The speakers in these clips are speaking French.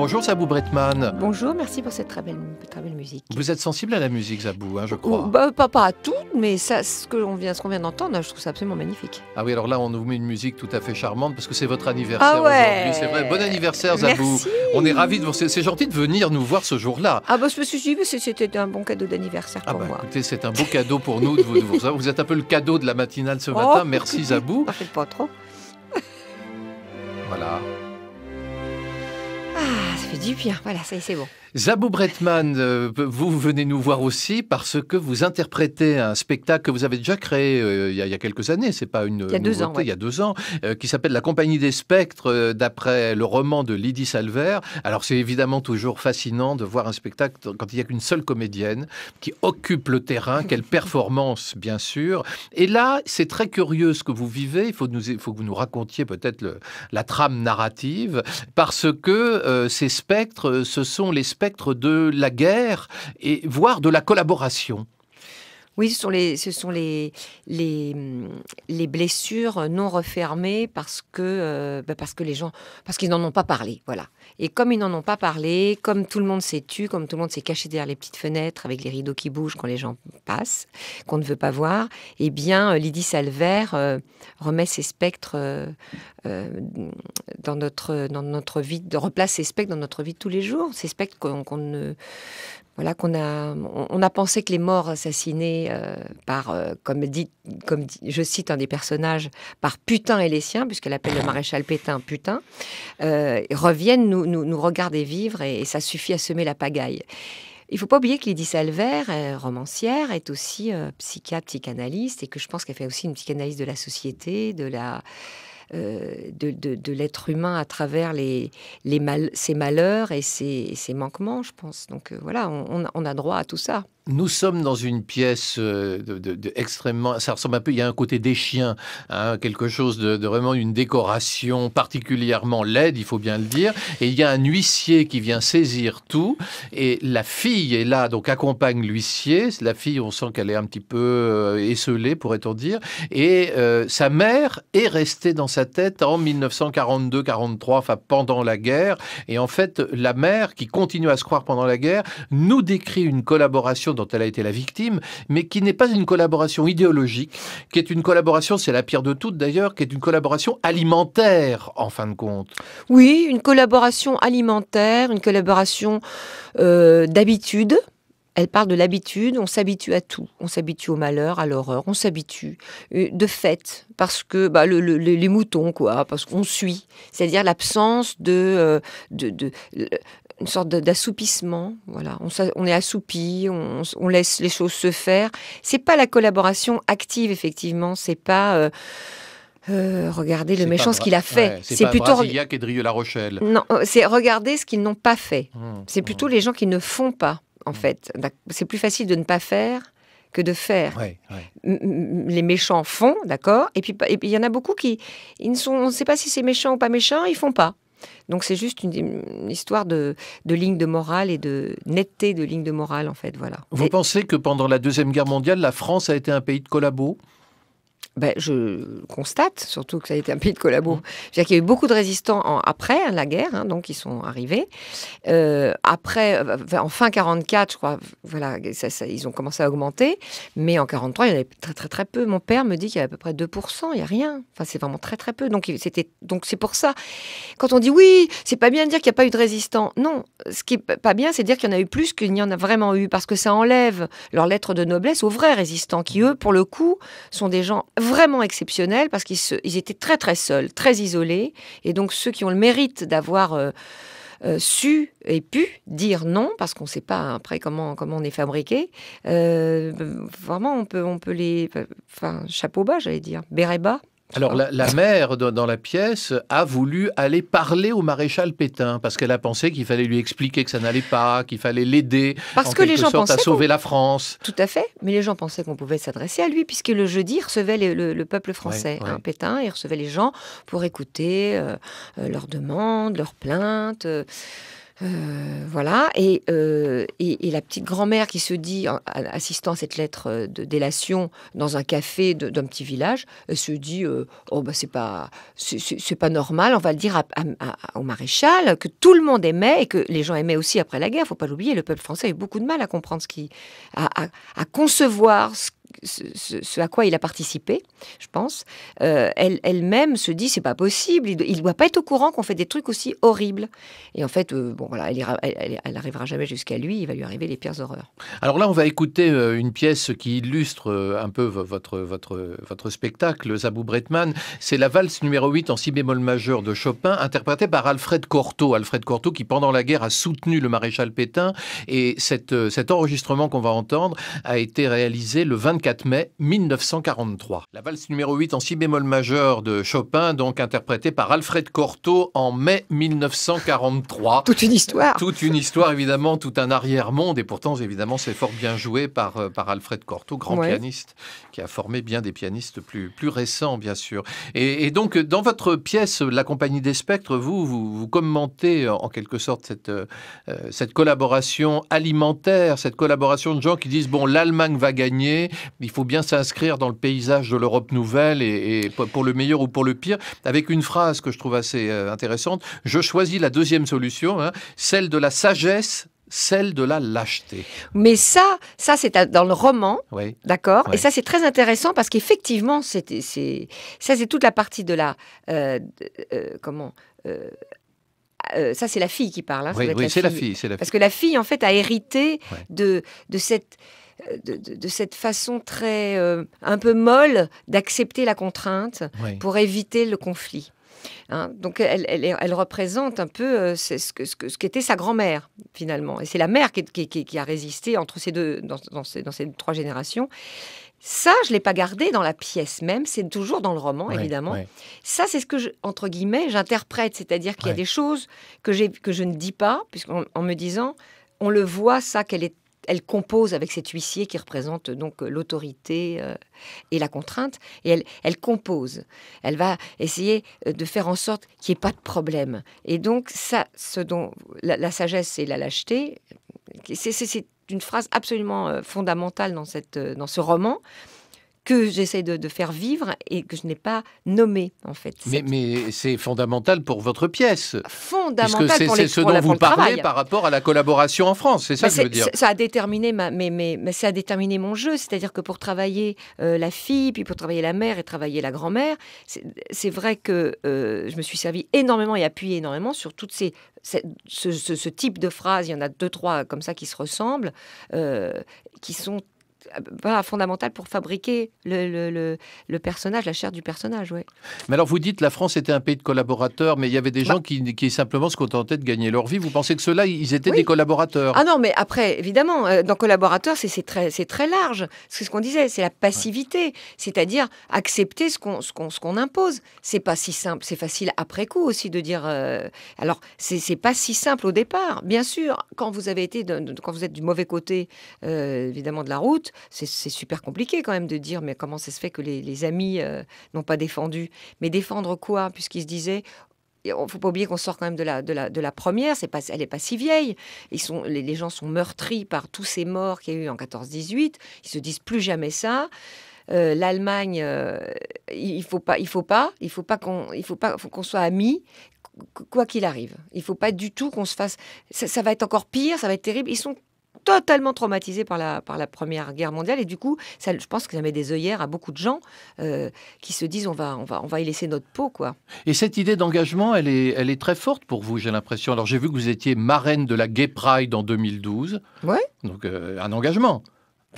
Bonjour Zabou Bretman. Bonjour, merci pour cette très belle, musique. Vous êtes sensible à la musique Zabou, hein, je crois. Bah, pas, pas, à tout, mais ça, ce qu'on vient, qu'on vient d'entendre, je trouve ça absolument magnifique. Ah oui, alors là, on nous met une musique tout à fait charmante parce que c'est votre anniversaire ah ouais. aujourd'hui, c'est vrai. Bon anniversaire Zabou. Merci. On est ravis de vous. C'est gentil de venir nous voir ce jour-là. Ah bah je me suis dit, c'était un bon cadeau d'anniversaire ah pour ah moi. Écoutez, c'est un beau cadeau pour nous de vous, voir. vous êtes un peu le cadeau de la matinale ce oh, matin. Merci Zabou. Pas trop. voilà. Ah fait du bien. Voilà, ça y est, c'est bon. Zabou Bretman, euh, vous venez nous voir aussi parce que vous interprétez un spectacle que vous avez déjà créé euh, il, y a, quelques années. C'est pas une il y a deux ans, il y a deux ans, euh, qui s'appelle La Compagnie des Spectres, d'après le roman de Lydie Salver. Alors c'est évidemment toujours fascinant de voir un spectacle quand il n'y a qu'une seule comédienne qui occupe le terrain. Quelle performance, bien sûr. Et là, c'est très curieux ce que vous vivez. Il faut, nous, faut que vous nous racontiez peut-être la trame narrative parce que ces spectres, ce sont les spectres spectre de la guerre et voire de la collaboration. Oui, ce sont les, mm, blessures non refermées parce que, euh, bah, parce que les gens, parce qu'ils n'en ont pas parlé, voilà. Et comme ils n'en ont pas parlé, comme tout le monde s'est tu, comme tout le monde s'est caché derrière les petites fenêtres avec les rideaux qui bougent quand les gens passent, qu'on ne veut pas voir, eh bien, euh, Lydie Salver euh, remet ses spectres dans notre, dans notre vie, de replace ces spectres dans notre vie de tous les jours, ces spectres qu'on ne voilà qu'on a on, a pensé que les morts assassinés euh, par euh, comme dit comme je cite un des personnages par putain et les siens puisqu'elle appelle le maréchal Pétain putain euh, reviennent nous, nous, nous, regarder vivre et, ça suffit à semer la pagaille. Il faut pas oublier que Lydie Salver, romancière, est aussi psychiatre, psychanalyste, et que je pense qu'elle fait aussi une psychanalyse de la société, de la, euh, de, l'être humain à travers les, ses malheurs et ses, manquements, je pense. Donc euh, voilà, on a droit à tout ça nous sommes dans une pièce euh, de, extrêmement. Ça ressemble un peu. Il y a un côté des chiens, hein, quelque chose de, vraiment une décoration particulièrement laide, il faut bien le dire. Et il y a un huissier qui vient saisir tout. Et la fille est là, donc accompagne l'huissier. La fille, on sent qu'elle est un petit peu euh, esselée, pourrait-on dire. Et euh, sa mère est restée dans sa tête en 1942-43, enfin pendant la guerre. Et en fait, la mère, qui continue à se croire pendant la guerre, nous décrit une collaboration dont elle a été la victime, mais qui n'est pas une collaboration idéologique, qui est une collaboration, c'est la pire de toutes d'ailleurs, qui est une collaboration alimentaire en fin de compte. Oui, une collaboration alimentaire, une collaboration euh, d'habitude. Elle parle de l'habitude, on s'habitue à tout. On s'habitue au malheur, à l'horreur, on s'habitue. Euh, de fait, parce que bah, les moutons, quoi, parce qu'on suit. C'est-à-dire l'absence de, euh, de, une sorte d'assoupissement. Voilà, on, on, est assoupi, on, laisse les choses se faire. C'est pas la collaboration active, effectivement. C'est pas euh, euh, regarder le méchant ce qu'il a fait. c'est plutôt Brasillac et La Rochelle. Non, euh, c'est regarder ce qu'ils n'ont pas fait. Mmh, c'est plutôt mmh. les gens qui ne font pas, en mmh. fait. C'est plus facile de ne pas faire que de faire. Les méchants font, d'accord. Et puis il y en a beaucoup qui, ils sont, on ne sait pas si c'est méchant ou pas méchant, ils font pas. Donc c'est juste une, histoire de, ligne de morale et de netteté de ligne de morale, en fait. Voilà. Vous pensez que pendant la Deuxième Guerre mondiale, la France a été un pays de collabos ben, je constate, surtout que ça a été un pays de collabos, mmh. cest qu'il y a eu beaucoup de résistants après hein, la guerre, hein, donc ils sont arrivés. Euh, après, euh, en fin 44, je crois, voilà, ils ont commencé à augmenter, mais en 43, il y en avait très très très peu. Mon père me dit qu'il y avait à peu près 2%, il n'y a rien. Enfin, c'est vraiment très très peu. Donc donc c'est pour ça. Quand on dit oui, c'est pas bien de dire qu'il n'y a pas eu de résistants. Non, ce qui n'est pas bien, c'est de dire qu'il y en a eu plus qu'il n'y en a vraiment eu, parce que ça enlève leur lettre de noblesse aux vrais résistants, qui eux, pour le coup, sont des gens vraiment exceptionnels parce qu'ils étaient très très seuls, très isolés. Et donc ceux qui ont le mérite d'avoir euh, euh, su et pu dire non, parce qu'on ne sait pas après comment, on est fabriqué, euh, vraiment on peut, on peut les... Enfin, chapeau bas j'allais dire, béret bas. Alors la, mère dans la pièce a voulu aller parler au maréchal Pétain parce qu'elle a pensé qu'il fallait lui expliquer que ça n'allait pas, qu'il fallait l'aider parce que les gens pensaient à sauver la France. Tout à fait, mais les gens pensaient qu'on pouvait s'adresser à lui puisque le jeudi recevait le, peuple français, hein, Pétain, il recevait les gens pour écouter euh, euh, leurs demandes, leurs plaintes. Euh, euh, voilà, euh, et, la petite grand-mère qui se dit, assistant à cette lettre euh, de délation dans un café d'un petit village, se dit Oh, ben c'est pas, c'est pas normal, on va le dire au maréchal, que tout le monde aimait et que les gens aimaient aussi après la guerre, faut pas l'oublier, le peuple français a eu beaucoup de mal à comprendre ce qui. à, concevoir ce ce, à quoi il a participé, je pense, euh, elle-même se dit c'est pas possible, il, doit pas être au courant qu'on fait des trucs aussi horribles. Et en fait, euh, bon voilà, elle, arrivera jamais jusqu'à lui, il va lui arriver les pires horreurs. Alors là, on va écouter euh, une pièce qui illustre euh, un peu votre votre votre spectacle, Zabou Bretman. C'est la valse numéro 8 en si bémol majeur de Chopin, interprétée par Alfred Cortot. Alfred Cortot qui pendant la guerre a soutenu le maréchal Pétain et cette, cet enregistrement qu'on va entendre a été réalisé le 24 mai 1943. La valse numéro 8 en si bémol majeur de Chopin, donc interprétée par Alfred Cortot en mai 1943. Toute une histoire. Toute une histoire, évidemment, tout un arrière-monde. Et pourtant, évidemment, c'est fort bien joué par, euh, par Alfred Cortot, grand pianiste, qui a formé bien des pianistes plus, plus récents, bien sûr. Et, donc, euh, dans votre pièce, La Compagnie des Spectres, vous, vous, commentez euh, en quelque sorte cette, cette collaboration alimentaire, cette collaboration de gens qui disent, bon, l'Allemagne va gagner il faut bien s'inscrire dans le paysage de l'Europe nouvelle, et, pour le meilleur ou pour le pire, avec une phrase que je trouve assez euh, intéressante. Je choisis la deuxième solution, hein, celle de la sagesse celle de la lâcheté. Mais ça, ça c'est dans le roman, d'accord Et ça, c'est très intéressant parce qu'effectivement, c'est ça, c'est toute la partie de la... Euh, euh, comment ça, c'est la fille qui parle. Hein, oui, c'est la fille. Parce que la fille, en fait, a hérité de, de cette euh, de, cette façon très euh, un peu molle d'accepter la contrainte pour éviter le conflit. Hein. donc elle, elle, représente un peu euh, ce qu'était que, ce sa grand-mère finalement. Et c'est la mère qui, a résisté entre ces deux, dans, ces, trois générations. Ça, je l'ai pas gardé dans la pièce même, c'est toujours dans le roman, évidemment. Ça, c'est ce que, entre guillemets, j'interprète, c'est-à-dire qu'il y a des choses que, j'ai que je ne dis pas, puisqu'en en me disant, on le voit, ça, qu'elle est elle compose avec cet huissier qui représente donc l'autorité euh, et la contrainte, et elle, compose. Elle va essayer euh, de faire en sorte qu'il n'y ait pas de problème. Et donc ça, ce dont la, sagesse et la lâcheté, c'est une phrase absolument euh, fondamentale dans ce roman, que j'essaie de, faire vivre et que je n'ai pas nommé en fait. Mais, c'est fondamental pour votre pièce. Fondamental pour c'est ce dont vous parlez par rapport à la collaboration en France, c'est ça que je veux dire. Ça a déterminé ma, mais, mais, ça a déterminé mon jeu, c'est-à-dire que pour travailler euh, la fille, puis pour travailler la mère et travailler la grand-mère, c'est, vrai que euh, je me suis servi énormément et appuyé énormément sur toutes ces ce, type de phrases, il y en a deux, trois comme ça qui se ressemblent, euh, qui sont voilà, fondamentale pour fabriquer le, le, le, personnage, la chair du personnage. Ouais. Mais alors vous dites la France était un pays de collaborateurs, mais il y avait des bah. gens qui, qui, simplement se contentaient de gagner leur vie. Vous pensez que ceux-là, ils étaient des collaborateurs Ah non, mais après, évidemment, euh, dans collaborateurs, c'est très, très large. C'est ce qu'on disait, c'est la passivité, c'est-à-dire accepter ce qu'on impose. C'est pas si simple, c'est facile après coup aussi de dire. Euh, alors, c'est pas si simple au départ. Bien sûr, quand vous avez été, quand vous êtes du mauvais côté, euh, évidemment, de la route, c'est super compliqué quand même de dire, mais comment ça se fait que les, amis euh, n'ont pas défendu Mais défendre quoi Puisqu'ils se disaient, ne faut pas oublier qu'on sort quand même de la, première, c'est pas, elle n'est pas si vieille. Ils sont, les, gens sont meurtris par tous ces morts qu'il y a eu en 14-18. Ils se disent plus jamais ça. Euh, L'Allemagne, euh, il faut pas, il faut pas, il faut pas qu'on, il faut pas, qu'on soit amis, quoi qu'il arrive. Il faut pas du tout qu'on se fasse. Ça, ça, va être encore pire, ça va être terrible. Ils sont totalement traumatisé par la, par la Première Guerre mondiale. Et du coup, ça, je pense que ça met des œillères à beaucoup de gens euh, qui se disent on va, on, va, on va y laisser notre peau. quoi. Et cette idée d'engagement, elle est, elle est très forte pour vous, j'ai l'impression. Alors j'ai vu que vous étiez marraine de la Gay Pride en 2012. Ouais. Donc euh, un engagement.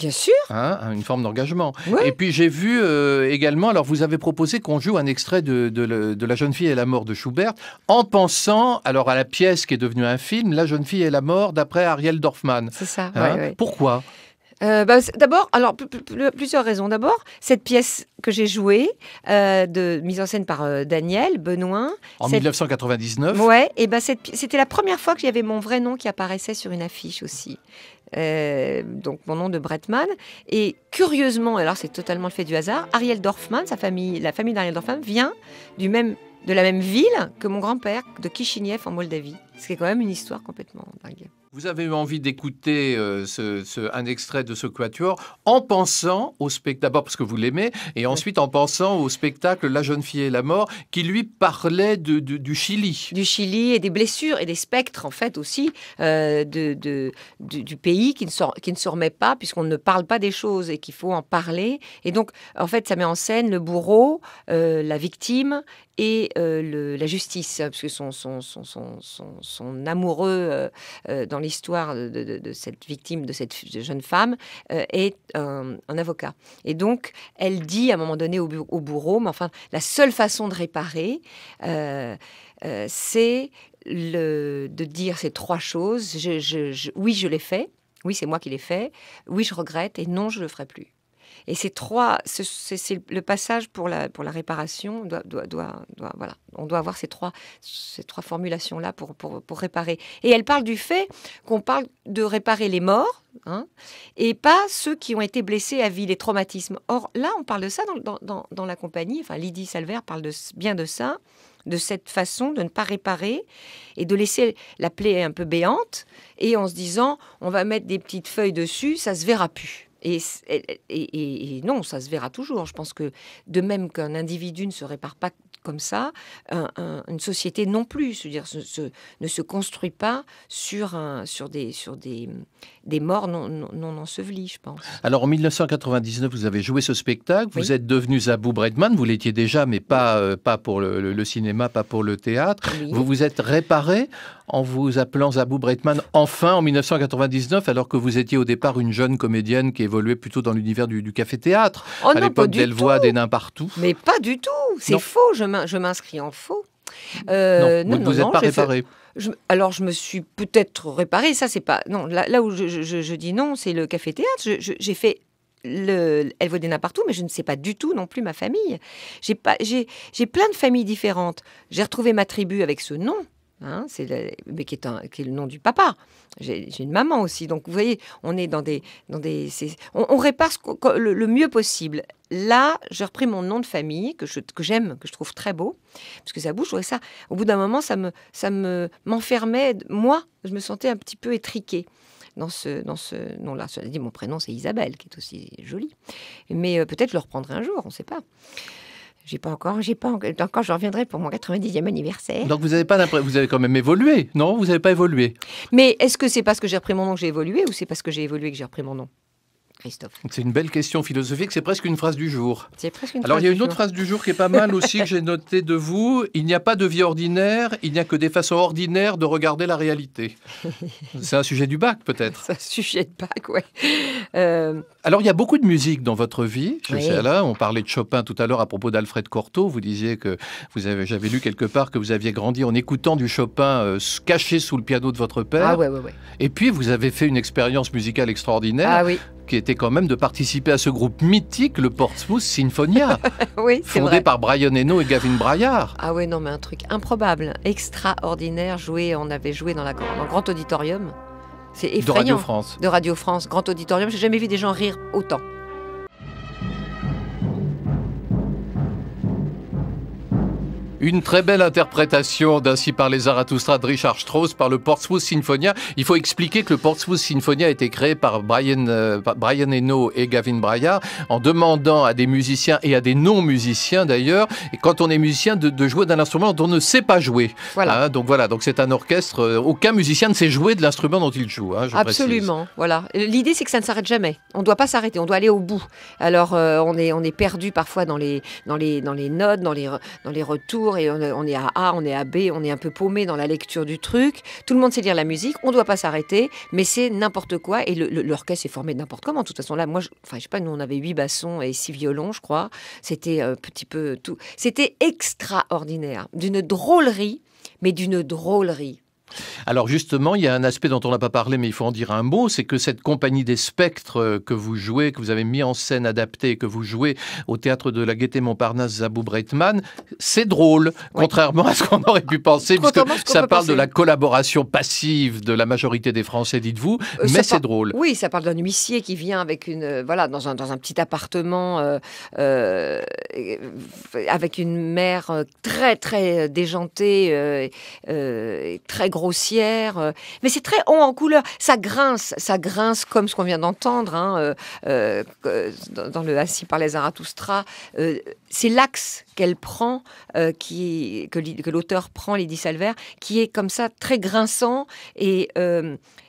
Bien sûr. Hein, hein, une forme d'engagement. Et puis j'ai vu euh, également, alors vous avez proposé qu'on joue un extrait de, de, La jeune fille et la mort de Schubert, en pensant alors à la pièce qui est devenue un film, La jeune fille et la mort, d'après Ariel Dorfman. C'est ça. Hein Pourquoi euh, bah, D'abord, alors plusieurs raisons. D'abord, cette pièce que j'ai jouée, euh, de mise en scène par Daniel Benoît. En 1999. Ouais, et ben c'était la première fois que j'avais mon vrai nom qui apparaissait sur une affiche aussi. Euh, donc mon nom de Bretman. Et curieusement, alors c'est totalement le fait du hasard, Ariel Dorfman, sa famille, la famille d'Ariel Dorfman vient du même, de la même ville que mon grand-père, de Kishinev en Moldavie. Ce qui est quand même une histoire complètement dingue. Vous avez eu envie d'écouter euh, un extrait de ce quatuor en pensant au spectacle, d'abord parce que vous l'aimez, et ensuite en pensant au spectacle La jeune fille et la mort, qui lui parlait du Chili. Du Chili et des blessures et des spectres, en fait, aussi, euh, du, pays qui ne, sort, qui se remet pas, puisqu'on ne parle pas des choses et qu'il faut en parler. Et donc, en fait, ça met en scène le bourreau, euh, la victime et euh, la justice, parce que son, amoureux euh, euh, dans l'histoire de, cette victime, de cette jeune femme, est un, avocat. Et donc, elle dit à un moment donné au, bourreau, mais enfin, la seule façon de réparer, c'est de dire ces trois choses. oui, je l'ai fait. Oui, c'est moi qui l'ai fait. Oui, je regrette. Et non, je ne le ferai plus. Et ces trois, c'est le passage pour la, pour la réparation. Doit, voilà. On doit avoir ces trois, ces trois formulations-là pour, pour, réparer. Et elle parle du fait qu'on parle de réparer les morts hein, et pas ceux qui ont été blessés à vie, les traumatismes. Or, là, on parle de ça dans, la compagnie. Enfin, Lydie Salver parle bien de ça de cette façon de ne pas réparer et de laisser la plaie un peu béante et en se disant on va mettre des petites feuilles dessus, ça se verra plus. Et, non, ça se verra toujours. Je pense que de même qu'un individu ne se répare pas comme ça, une société non plus, -dire ne se construit pas sur, sur, des, sur des, des morts non, non, ensevelis, je pense. Alors en 1999, vous avez joué ce spectacle, vous êtes devenu Zabou Bredman, vous l'étiez déjà, mais pas, euh, pas pour le, cinéma, pas pour le théâtre. Vous vous êtes réparé en vous appelant Zabou Bretman enfin en 1999, alors que vous étiez au départ une jeune comédienne qui évoluait plutôt dans l'univers du, café-théâtre, oh à l'époque d'Elle des nains partout. Mais pas du tout, c'est faux, je m'inscris en faux. Euh, non, vous n'êtes pas réparé. alors, je me suis peut-être réparé. Ça, c'est pas. Non, là, où je, dis non, c'est le café-théâtre. J'ai fait le Elle partout, mais je ne sais pas du tout non plus ma famille. J'ai pas... plein de familles différentes. J'ai retrouvé ma tribu avec ce nom, Hein, c'est le, mais qui est, qui le nom du papa. J'ai, une maman aussi, donc vous voyez, on est dans des, dans des, on, répare le, mieux possible. Là, j'ai repris mon nom de famille que, j'aime, que je trouve très beau, parce que ça bouge. ça, au bout d'un moment, ça me, ça m'enfermait. Moi, je me sentais un petit peu étriquée dans ce, dans ce nom-là. Cela dit, mon prénom c'est Isabelle, qui est aussi jolie, mais euh, peut-être je le reprendrai un jour, on ne sait pas. J'ai pas encore, j'ai pas encore. je reviendrai pour mon 90e anniversaire. Donc vous avez pas vous avez quand même évolué, non Vous n'avez pas évolué. Mais est-ce que c'est parce que j'ai repris mon nom que j'ai évolué ou c'est parce que j'ai évolué que j'ai repris mon nom c'est une belle question philosophique, c'est presque une phrase du jour. Alors il y a une autre phrase du jour qui est pas mal aussi que j'ai notée de vous. Il n'y a pas de vie ordinaire, il n'y a que des façons ordinaires de regarder la réalité. c'est un sujet du bac peut-être. C'est un sujet de bac, oui. Euh, Alors il y a beaucoup de musique dans votre vie. là, on parlait de Chopin tout à l'heure à propos d'Alfred Cortot. Vous disiez que vous avez, j'avais lu quelque part que vous aviez grandi en écoutant du Chopin euh, caché sous le piano de votre père. Ah oui, oui, oui. Et puis vous avez fait une expérience musicale extraordinaire. Ah oui qui était quand même de participer à ce groupe mythique, le Portsmouth Sinfonia, oui, fondé par Brian Eno et Gavin Braillard. Ah oui, non, mais un truc improbable, extraordinaire. Joué, on avait joué dans, la, le grand auditorium. C'est effrayant. De Radio France. De Radio France, grand auditorium. J'ai jamais vu des gens rire autant. Une très belle interprétation d'Ainsi par les Zarathustra de Richard Strauss par le Portsmouth Sinfonia. Il faut expliquer que le Portsmouth Sinfonia a été créé par Brian, euh, Brian Eno et Gavin Braillard en demandant à des musiciens et à des non-musiciens d'ailleurs, et quand on est musicien, de, jouer d'un instrument dont on ne sait pas jouer. Hein, donc voilà, donc c'est un orchestre, euh, aucun musicien ne sait jouer de l'instrument dont il joue. Hein, Absolument, voilà. L'idée c'est que ça ne s'arrête jamais. On ne doit pas s'arrêter, on doit aller au bout. Alors euh, on, est, on est perdu parfois dans les, dans les, dans les notes, dans les, dans les retours et on, est à A, on est à B, on est un peu paumé dans la lecture du truc. Tout le monde sait lire la musique, on ne doit pas s'arrêter, mais c'est n'importe quoi. Et l'orchestre est formé n'importe comment. De toute façon, là, moi, je, enfin, sais pas, nous, on avait huit bassons et six violons, je crois. C'était un petit peu tout. C'était extraordinaire, d'une drôlerie, mais d'une drôlerie. Alors justement, il y a un aspect dont on n'a pas parlé, mais il faut en dire un mot, c'est que cette compagnie des spectres euh, que vous jouez, que vous avez mis en scène, adaptée, que vous jouez au théâtre de la Gaîté Montparnasse, Zabou Breitman, c'est drôle, contrairement à ce qu'on aurait pu penser, puisque ça parle de la collaboration passive de la majorité des Français, dites-vous, euh, mais c'est drôle. Oui, ça parle d'un huissier qui vient avec une, euh, voilà, dans un, petit appartement, avec une mère très, très déjantée, très grande grossière. Euh, mais c'est très haut en couleur. Ça grince, ça grince comme ce qu'on vient d'entendre hein, euh, euh, dans le Assis par les Zarathustra. c'est l'axe qu'elle prend, qui, que l'auteur prend, Lydie Salver, qui est comme ça très grinçant et,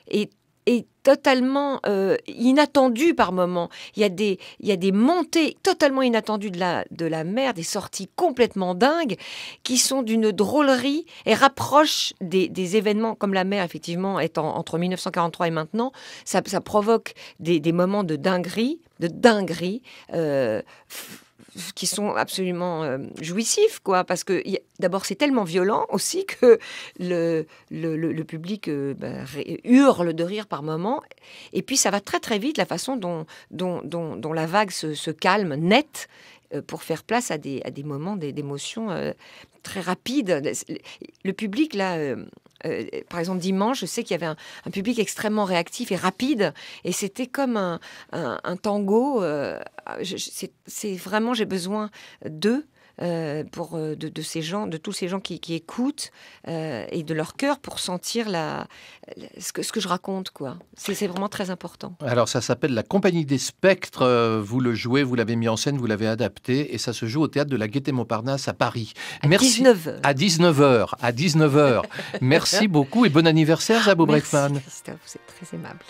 et est totalement euh, inattendue par moments. Il y, a des, il y a des montées totalement inattendues de la, de la mer, des sorties complètement dingues, qui sont d'une drôlerie et rapprochent des, des, événements comme la mer, effectivement, étant entre 1943 et maintenant. Ça, provoque des, des, moments de dinguerie, de dinguerie. Euh, qui sont absolument euh, jouissifs, quoi, parce que d'abord c'est tellement violent aussi que le, le, public euh, bah, hurle de rire par moment, et puis ça va très très vite la façon dont, dont, dont, la vague se, calme net euh, pour faire place à des, à des moments d'émotion très rapides. Le public là euh, par exemple, dimanche, je sais qu'il y avait un, public extrêmement réactif et rapide, et c'était comme un, tango. Euh, c'est vraiment, j'ai besoin d'eux euh, pour, euh, de, ces gens, de tous ces gens qui, écoutent euh, et de leur cœur pour sentir la, ce, que, ce, que, je raconte. quoi. C'est vraiment très important. Alors ça s'appelle La Compagnie des Spectres. Vous le jouez, vous l'avez mis en scène, vous l'avez adapté et ça se joue au théâtre de la Gaîté Montparnasse à Paris. À Merci. 19h. À 19h. À 19h. Merci beaucoup et bon anniversaire à Breitman. vous êtes très aimable.